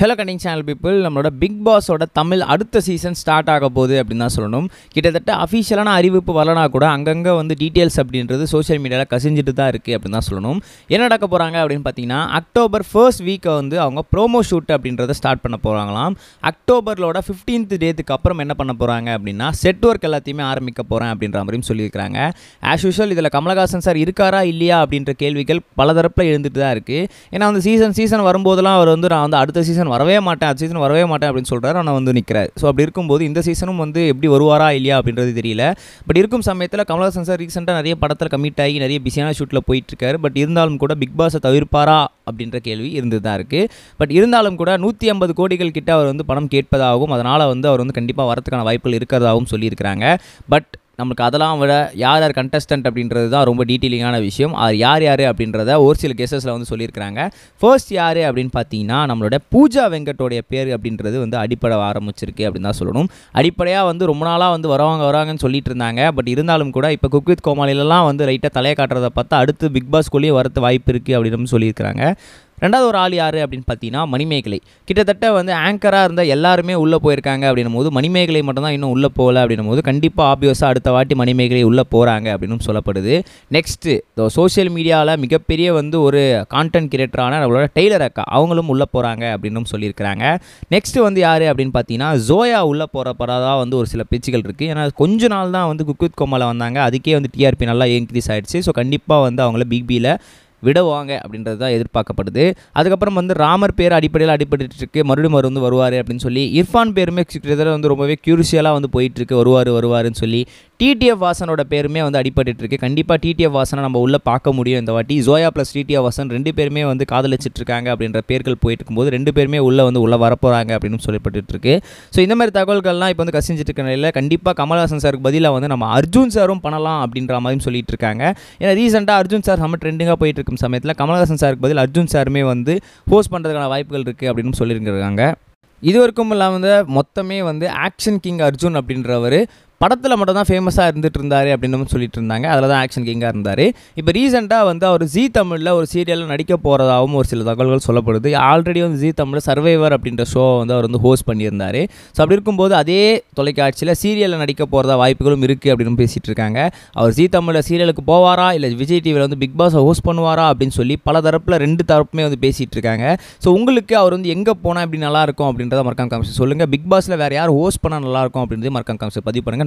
hello counting channel people நம்மளோட Bigg பாஸோட தமிழ் அடுத்த சீசன் ஸ்டார்ட் ஆக போகுது அப்படின்னு தான் சொல்லணும் கிட்டத்தட்ட அஃபிஷியலான அறிவிப்பு வரலனா கூட அங்கங்கே வந்து டீட்டெயில்ஸ் அப்படின்றது சோஷியல் மீடியாவில் கசிஞ்சிட்டு தான் இருக்குது அப்படின்னு தான் சொல்லணும் என்ன நடக்க போகிறாங்க அப்படின்னு பார்த்தீங்கன்னா அக்டோபர் ஃபர்ஸ்ட் வீக்கை வந்து அவங்க ப்ரோமோ ஷூட் அப்படின்றத ஸ்டார்ட் பண்ண போகிறாங்களாம் அக்டோபரோட ஃபிஃப்டீன்த் டேத்துக்கு அப்புறம் என்ன பண்ண போகிறாங்க அப்படின்னா செட் ஒர்க் எல்லாத்தையுமே ஆரம்பிக்க போகிறேன் அப்படின்ற மாதிரியும் சொல்லியிருக்காங்க ஆஸ் யூஷுவல் இதில் கமலஹாசன் சார் இருக்காரா இல்லையா அப்படின்ற கேள்விகள் பல தரப்பில் எழுந்துட்டு தான் இருக்குது ஏன்னா வந்து சீசன் சீசன் வரும்போதெல்லாம் அவர் வந்து நான் வந்து அடுத்த சீசன் சீசன் வரவே மாட்டேன் அடுத்த சீசன் வரவே மாட்டேன் அப்படின்னு சொல்கிறாரு ஆனால் வந்து நிற்கிறார் ஸோ அப்படி இருக்கும்போது இந்த சீசனும் வந்து எப்படி வருவாரா இல்லையா அப்படின்றது தெரியல பட் இருக்கும் சமயத்தில் கமல்ஹாசன் சார் ரீசெண்டாக நிறைய படத்தில் கமிட் ஆகி நிறைய பிஸியான ஷூட்டில் போயிட்டுருக்காரு பட் இருந்தாலும் கூட பிக் பாஸை தவிர்ப்பாரா அப்படின்ற கேள்வி இருந்து தான் இருக்குது பட் இருந்தாலும் கூட நூற்றி ஐம்பது கோடிகள் கிட்ட அவர் வந்து பணம் கேட்பதாகவும் அதனால் வந்து அவர் வந்து கண்டிப்பாக வரத்துக்கான வாய்ப்புகள் இருக்கிறதாகவும் சொல்லியிருக்கிறாங்க பட் நம்மளுக்கு அதெல்லாம் விட யார் யார் கண்டஸ்டன்ட் அப்படின்றது தான் ரொம்ப டீட்டெயிலிங்கான விஷயம் அது யார் யார் அப்படின்றத ஒரு சில கேசஸில் வந்து சொல்லியிருக்கிறாங்க ஃபர்ஸ்ட் யார் அப்படின்னு பார்த்தீங்கன்னா நம்மளோட பூஜா வெங்கட்டோடைய பேர் அப்படின்றது வந்து அடிப்படை ஆரம்பிச்சிருக்கு அப்படின்னு தான் சொல்லணும் அடிப்படையாக வந்து ரொம்ப நாளாக வந்து வரவங்க வராங்கன்னு சொல்லிட்டு இருந்தாங்க பட் இருந்தாலும் கூட இப்போ குக் வித் கோமாளிலலாம் வந்து லைட்டாக தலையை காட்டுறதை பார்த்தா அடுத்து பிக் பாஸ்குள்ளேயே வரத்து வாய்ப்பு இருக்குது அப்படின்னு சொல்லியிருக்கிறாங்க ரெண்டாவது ஒரு ஆள் யார் அப்படின்னு பார்த்தீங்கன்னா மணிமேகலை கிட்டத்தட்ட வந்து ஆங்கராக இருந்தால் எல்லாருமே உள்ளே போயிருக்காங்க அப்படின்னும் போது மணிமேகலை மட்டும்தான் இன்னும் உள்ளே போகல அப்படின்னும் போது கண்டிப்பாக ஆப்வியஸாக அடுத்த வாட்டி மணிமேகலை உள்ளே போகிறாங்க அப்படின்னு சொல்லப்படுது நெக்ஸ்ட்டு சோசியல் மீடியாவில் மிகப்பெரிய வந்து ஒரு கான்டென்ட் கிரியேட்டரான நம்மளோட டெய்லர் அக்கா அவங்களும் உள்ளே போகிறாங்க அப்படின்னு சொல்லியிருக்கிறாங்க நெக்ஸ்ட்டு வந்து யார் அப்படின்னு பார்த்தீங்கன்னா ஜோயா உள்ளே போகிறதா வந்து ஒரு சில பேச்சுகள் இருக்குது ஏன்னா கொஞ்ச நாள் தான் வந்து குக்வித் கோமாவில் வந்தாங்க அதுக்கே வந்து டிஆர்பி நல்லா இன்க்ரீஸ் ஆகிடுச்சு ஸோ கண்டிப்பாக வந்து அவங்கள பிபியில் விடுவாங்க அப்படின்றது தான் எதிர்பார்க்கப்படுது அதுக்கப்புறம் வந்து ராமர் பேர் அடிப்படையில் அடிபட்டுருக்கு மறுபடியும் அவர் வந்து வருவார் அப்படின்னு சொல்லி இர்ஃபான் பேருமே வந்து ரொம்பவே க்யூரிஷியலாக வந்து போயிட்டுருக்கு வருவார் வருவாருன்னு சொல்லி டிடிஎஃப் வாசனோட பேருமே வந்து அடிபட்டு இருக்கு கண்டிப்பாக டிடிஎஃப் வாசனை நம்ம உள்ளே பார்க்க முடியும் இந்த வாட்டி ஜோயா ப்ளஸ் டிடிஎஃப் வாசன் ரெண்டு பேருமே வந்து காதலிச்சிட்டு இருக்காங்க அப்படின்ற பேர்கள் போயிட்டு இருக்கும்போது ரெண்டு பேருமே உள்ளே வந்து உள்ளே வரப்போகிறாங்க அப்படின்னு சொல்லப்பட்டு இருக்கு ஸோ இந்த மாதிரி தகவல்கள்லாம் இப்போ வந்து கசிஞ்சிட்டு இருக்க நிலையில் கண்டிப்பாக கமல்ஹாசன் சாருக்கு பதிலாக வந்து நம்ம அர்ஜுன் சாரும் பண்ணலாம் அப்படின்ற மாதிரியும் சொல்லிட்டு இருக்காங்க ஏன்னா ரீசெண்டாக அர்ஜுன் சார் நம்ம ட்ரெண்டிங்காக போயிட்டு இருக்கும் சமயத்தில் கமல்ஹாசன் சாருக்கு பதில் அர்ஜுன் சாருமே வந்து ஹோஸ்ட் பண்ணுறதுக்கான வாய்ப்புகள் இருக்குது அப்படின்னு சொல்லியிருக்காங்க இது வரைக்கும் இல்லாமல் மொத்தமே வந்து ஆக்ஷன் கிங் அர்ஜுன் அப்படின்றவர் படத்தில் மட்டும் தான் ஃபேமஸாக இருந்துட்டு இருந்தார் அப்படின்னு சொல்லிட்டு இருந்தாங்க அதில் தான் ஆக்ஷன் கிங்காக இருந்தார் இப்போ ரீசெண்டாக வந்து அவர் ஜி தமிழில் ஒரு சீரியலில் நடிக்க போகிறதாகவும் ஒரு சில தகவல்கள் சொல்லப்படுது ஆல்ரெடி வந்து ஜி தமிழ் சர்வைவர் அப்படின்ற ஷோ வந்து அவர் வந்து ஹோஸ்ட் பண்ணியிருந்தார் ஸோ அப்படி இருக்கும்போது அதே தொலைக்காட்சியில் சீரியலில் நடிக்க போகிறதா வாய்ப்புகளும் இருக்குது அப்படின்னு பேசிகிட்டு இருக்காங்க அவர் ஜி தமிழில் சீரியலுக்கு போவாரா இல்லை விஜய் டிவியில் வந்து பிக் பாஸை ஹோஸ்ட் பண்ணுவாரா அப்படின்னு சொல்லி பல தரப்பில் ரெண்டு தரப்புமே வந்து பேசிகிட்டு இருக்காங்க ஸோ உங்களுக்கு அவர் வந்து எங்கே போனால் இப்படி நல்லாயிருக்கும் அப்படின்றத மறக்காம காமிச்சு சொல்லுங்கள் பிக் பாஸில் வேறு யார் ஹோஸ்ட் பண்ணால் நல்லாயிருக்கும் அப்படின்றது மறக்காம காமிச்சு பதிவு பண்ணுங்கள்